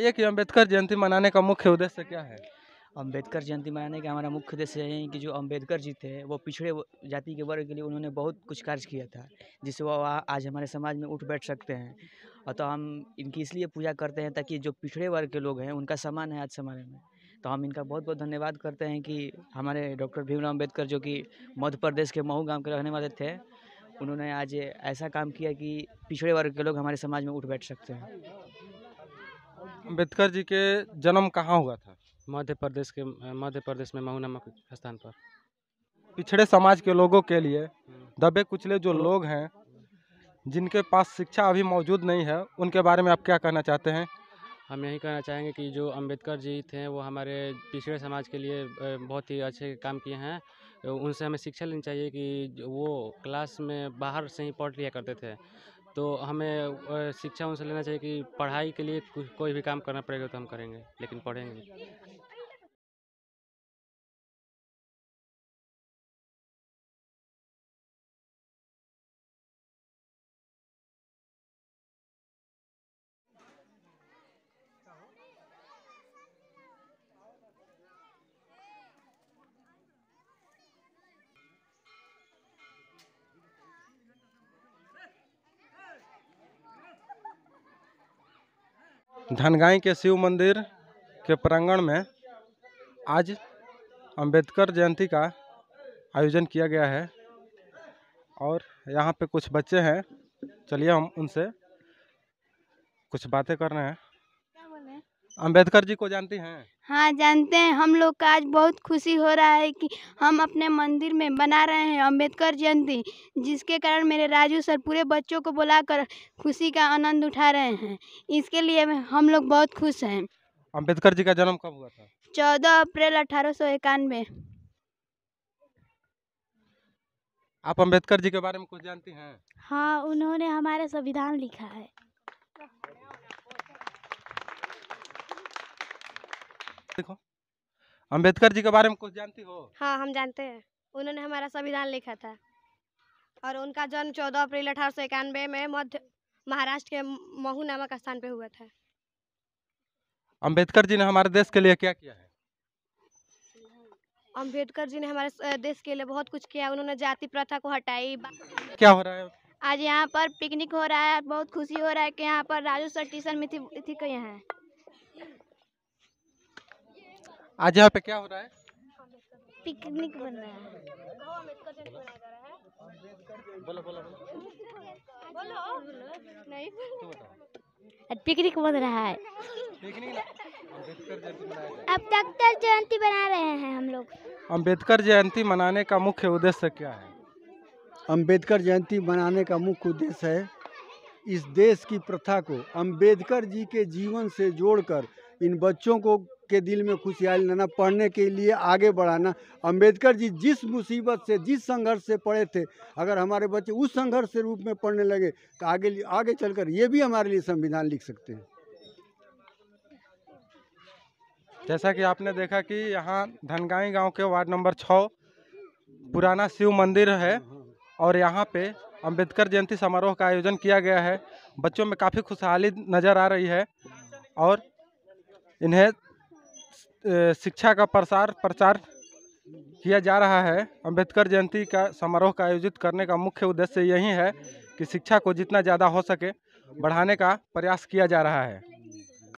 ये कि अम्बेडकर जयंती मनाने का मुख्य उद्देश्य क्या है अम्बेडकर जयंती मनाने का हमारा मुख्य उद्देश्य है कि जो अम्बेडकर जी थे वो पिछड़े जाति के वर्ग के लिए उन्होंने बहुत कुछ कार्य किया था जिससे वो आज हमारे समाज में उठ बैठ सकते हैं और तो हम इनकी इसलिए पूजा करते हैं ताकि जो पिछड़े वर्ग के लोग हैं उनका सम्मान है आज समाज में तो हम इनका बहुत बहुत धन्यवाद करते हैं कि हमारे डॉक्टर भीमराव अम्बेडकर जो कि मध्य प्रदेश के महू गाँव के रहने वाले थे उन्होंने आज ऐसा काम किया कि पिछड़े वर्ग के लोग हमारे समाज में उठ बैठ सकते हैं अम्बेडकर जी के जन्म कहाँ हुआ था मध्य प्रदेश के मध्य प्रदेश में महू नामक स्थान पर पिछड़े समाज के लोगों के लिए हम्म। दबे कुचले जो लोग हैं जिनके पास शिक्षा अभी मौजूद नहीं है उनके बारे में आप क्या कहना चाहते हैं हम यही कहना चाहेंगे कि जो अंबेडकर जी थे वो हमारे पिछड़े समाज के लिए बहुत ही अच्छे काम किए हैं उनसे हमें शिक्षा लेनी चाहिए कि वो क्लास में बाहर से ही पढ़ लिया करते थे तो हमें शिक्षा उनसे लेना चाहिए कि पढ़ाई के लिए कोई भी काम करना पड़ेगा तो हम करेंगे लेकिन पढ़ेंगे धनगाई के शिव मंदिर के प्रांगण में आज अंबेडकर जयंती का आयोजन किया गया है और यहाँ पे कुछ बच्चे हैं चलिए हम उनसे कुछ बातें कर रहे हैं अंबेडकर जी को जानते हैं हाँ जानते हैं हम लोग का आज बहुत खुशी हो रहा है कि हम अपने मंदिर में बना रहे हैं अंबेडकर जयंती जिसके कारण मेरे राजू सर पूरे बच्चों को बुलाकर खुशी का आनंद उठा रहे हैं इसके लिए हम लोग बहुत खुश हैं अंबेडकर जी का जन्म कब हुआ था चौदह अप्रैल अठारह सौ इक्यानवे आप अम्बेडकर जी के बारे में कुछ जानती हैं हाँ उन्होंने हमारे संविधान लिखा है देखो अंबेडकर जी के बारे में कुछ जानती हो हाँ हम जानते हैं उन्होंने हमारा संविधान लिखा था और उनका जन्म 14 अप्रैल अठारह सौ इक्यानवे में मध्य महाराष्ट्र के महू नामक स्थान पे हुआ था अंबेडकर जी ने हमारे देश के लिए क्या किया है अंबेडकर जी ने हमारे देश के लिए बहुत कुछ किया उन्होंने जाति प्रथा को हटाई क्या हो रहा है आज यहाँ पर पिकनिक हो रहा है बहुत खुशी हो रहा है कि यहाँ पर राजू सर टीशन में थी, थी यहाँ आज यहाँ पे क्या हो रहा है पिकनिक बन रहा है बोलो बोलो बोलो नहीं पिकनिक बन रहा है अब डॉक्टर जयंती बना रहे हैं हम लोग अम्बेडकर जयंती मनाने का मुख्य उद्देश्य क्या है अम्बेडकर जयंती मनाने का मुख्य उद्देश्य है इस देश की प्रथा को अम्बेडकर जी के जीवन से जोड़कर इन बच्चों को के दिल में खुशहाली लाना पढ़ने के लिए आगे बढ़ाना अंबेडकर जी जिस मुसीबत से जिस संघर्ष से पढ़े थे अगर हमारे बच्चे उस संघर्ष से रूप में पढ़ने लगे तो आगे आगे चलकर ये भी हमारे लिए संविधान लिख सकते हैं जैसा कि आपने देखा कि यहाँ धनगाई गांव के वार्ड नंबर छः पुराना शिव मंदिर है हाँ, हाँ। और यहाँ पे अंबेडकर जयंती समारोह का आयोजन किया गया है बच्चों में काफ़ी खुशहाली नज़र आ रही है और इन्हें शिक्षा का प्रसार प्रचार किया जा रहा है अंबेडकर जयंती का समारोह का आयोजित करने का मुख्य उद्देश्य यही है कि शिक्षा को जितना ज़्यादा हो सके बढ़ाने का प्रयास किया जा रहा है